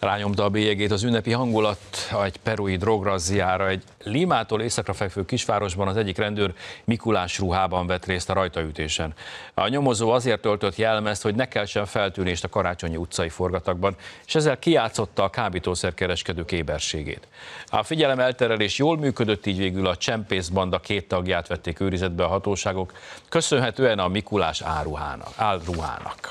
Rányomta a bélyegét az ünnepi hangulat egy perui drograziára. Egy Limától északra fekvő kisvárosban az egyik rendőr Mikulás ruhában vett részt a rajtaütésen. A nyomozó azért töltött jelmezt, hogy ne keltsen feltűnést a karácsonyi utcai forgatakban, és ezzel kiátszotta a kábítószerkereskedők éberségét. A figyelem elterelés jól működött, így végül a csempészbanda két tagját vették őrizetbe a hatóságok, köszönhetően a Mikulás áruhának, álruhának.